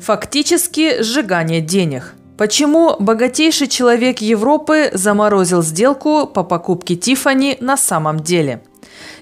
Фактически сжигание денег. Почему богатейший человек Европы заморозил сделку по покупке Тифани на самом деле?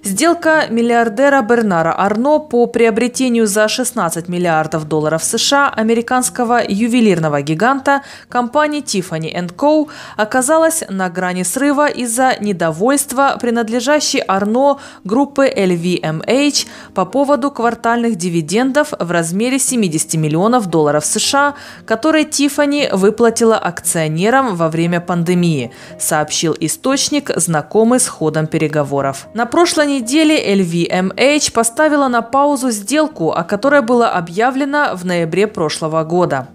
Сделка миллиардера Бернара Арно по приобретению за 16 миллиардов долларов США американского ювелирного гиганта компании Tiffany Co. оказалась на грани срыва из-за недовольства принадлежащей Арно группы LVMH по поводу квартальных дивидендов в размере 70 миллионов долларов США, которые Tiffany выплатила акционерам во время пандемии, сообщил источник, знакомый с ходом переговоров. На прошлой Недели LVMH поставила на паузу сделку, о которой было объявлено в ноябре прошлого года.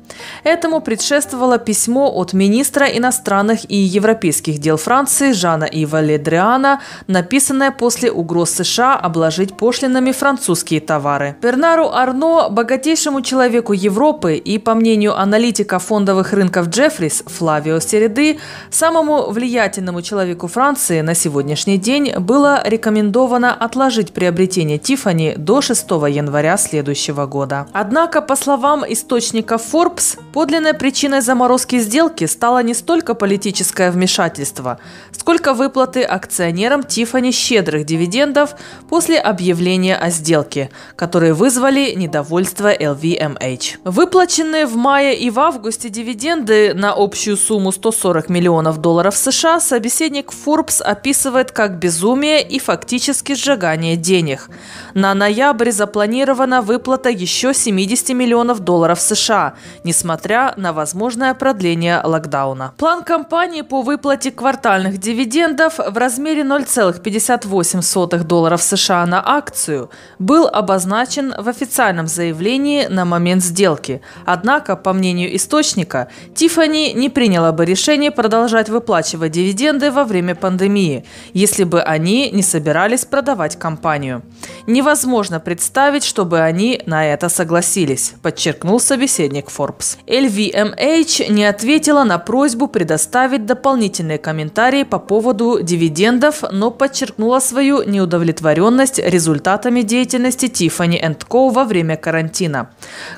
Этому предшествовало письмо от министра иностранных и европейских дел Франции Жана-Ива Ледриана, написанное после угроз США обложить пошлинами французские товары. Бернару Арно, богатейшему человеку Европы и, по мнению аналитика фондовых рынков Джеффрис Флавио Середы, самому влиятельному человеку Франции на сегодняшний день было рекомендовано отложить приобретение Тифани до 6 января следующего года. Однако, по словам источника Forbes, Подлинной причиной заморозки сделки стало не столько политическое вмешательство, сколько выплаты акционерам Тифани щедрых дивидендов после объявления о сделке, которые вызвали недовольство LVMH. Выплаченные в мае и в августе дивиденды на общую сумму 140 миллионов долларов США собеседник Forbes описывает как безумие и фактически сжигание денег. На ноябрь запланирована выплата еще 70 миллионов долларов США, несмотря несмотря на возможное продление локдауна. План компании по выплате квартальных дивидендов в размере 0,58 долларов США на акцию был обозначен в официальном заявлении на момент сделки. Однако, по мнению источника, Тиффани не приняла бы решение продолжать выплачивать дивиденды во время пандемии, если бы они не собирались продавать компанию. Невозможно представить, чтобы они на это согласились, подчеркнул собеседник Forbes. LVMH не ответила на просьбу предоставить дополнительные комментарии по поводу дивидендов, но подчеркнула свою неудовлетворенность результатами деятельности Tiffany Co. во время карантина.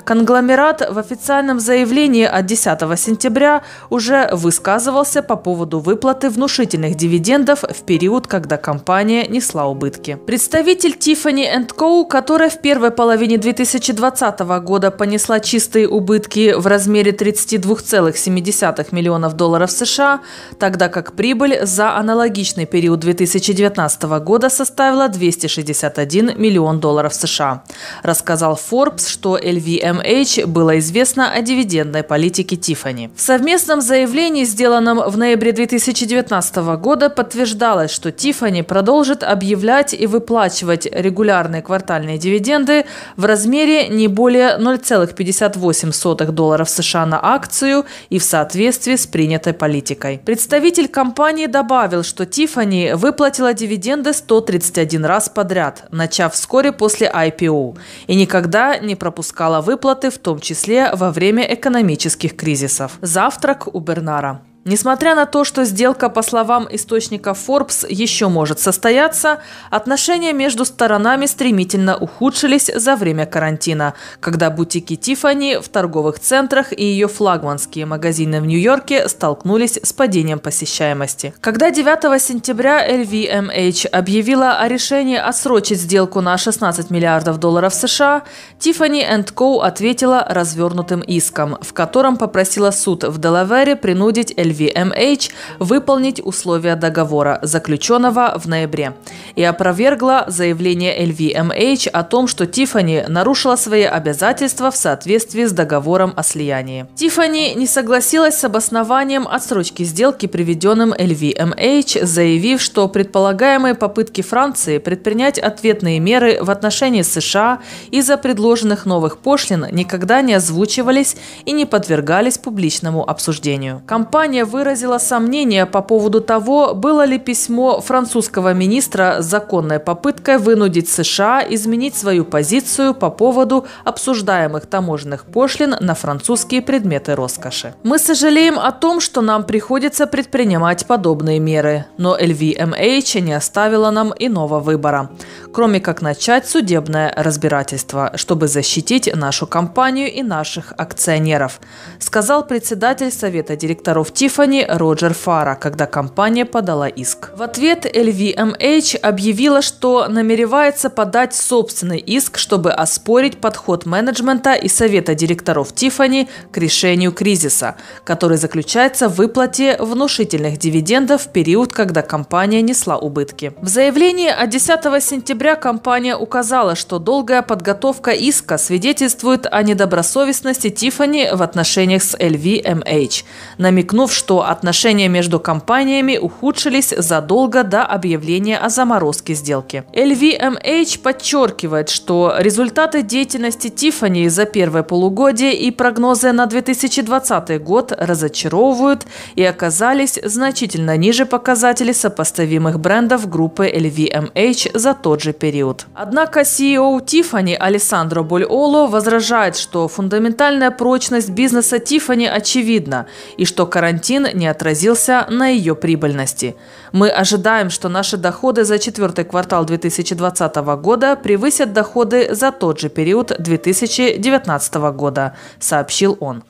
Конгломерат в официальном заявлении от 10 сентября уже высказывался по поводу выплаты внушительных дивидендов в период, когда компания несла убытки. Представитель Tiffany Co., которая в первой половине 2020 года понесла чистые убытки в размере размере 32,7 миллионов долларов США, тогда как прибыль за аналогичный период 2019 года составила 261 миллион долларов США. Рассказал Forbes, что LVMH было известно о дивидендной политике Тифани. В совместном заявлении, сделанном в ноябре 2019 года, подтверждалось, что Тифани продолжит объявлять и выплачивать регулярные квартальные дивиденды в размере не более 0,58 долларов США на акцию и в соответствии с принятой политикой. Представитель компании добавил, что Тифани выплатила дивиденды 131 раз подряд, начав вскоре после IPO, и никогда не пропускала выплаты, в том числе во время экономических кризисов. Завтрак у Бернара. Несмотря на то, что сделка, по словам источника Forbes, еще может состояться, отношения между сторонами стремительно ухудшились за время карантина, когда бутики Тифани в торговых центрах и ее флагманские магазины в Нью-Йорке столкнулись с падением посещаемости. Когда 9 сентября LVMH объявила о решении отсрочить сделку на 16 миллиардов долларов США, Tiffany Co. ответила развернутым иском, в котором попросила суд в Делавере принудить LVMH LVMH выполнить условия договора, заключенного в ноябре, и опровергла заявление LVMH о том, что Тиффани нарушила свои обязательства в соответствии с договором о слиянии. Тиффани не согласилась с обоснованием отсрочки сделки, приведенным LVMH, заявив, что предполагаемые попытки Франции предпринять ответные меры в отношении США из-за предложенных новых пошлин никогда не озвучивались и не подвергались публичному обсуждению. Компания выразила сомнения по поводу того, было ли письмо французского министра законной попыткой вынудить США изменить свою позицию по поводу обсуждаемых таможенных пошлин на французские предметы роскоши. «Мы сожалеем о том, что нам приходится предпринимать подобные меры, но LVMH не оставила нам иного выбора, кроме как начать судебное разбирательство, чтобы защитить нашу компанию и наших акционеров», сказал председатель Совета директоров ТИФ Тиффани Роджер Фара, когда компания подала иск. В ответ LVMH объявила, что намеревается подать собственный иск, чтобы оспорить подход менеджмента и совета директоров Тиффани к решению кризиса, который заключается в выплате внушительных дивидендов в период, когда компания несла убытки. В заявлении от 10 сентября компания указала, что долгая подготовка иска свидетельствует о недобросовестности Тиффани в отношениях с LVMH, намекнув, что что отношения между компаниями ухудшились задолго до объявления о заморозке сделки. LVMH эм подчеркивает, что результаты деятельности Tiffany за первое полугодие и прогнозы на 2020 год разочаровывают и оказались значительно ниже показателей сопоставимых брендов группы LVMH эм за тот же период. Однако CEO Tiffany Алессандро Больоло возражает, что фундаментальная прочность бизнеса Tiffany очевидна и что карантин карантин не отразился на ее прибыльности. Мы ожидаем, что наши доходы за четвертый квартал 2020 года превысят доходы за тот же период 2019 года, сообщил он.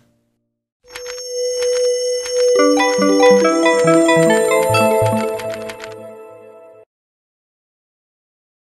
Thank you.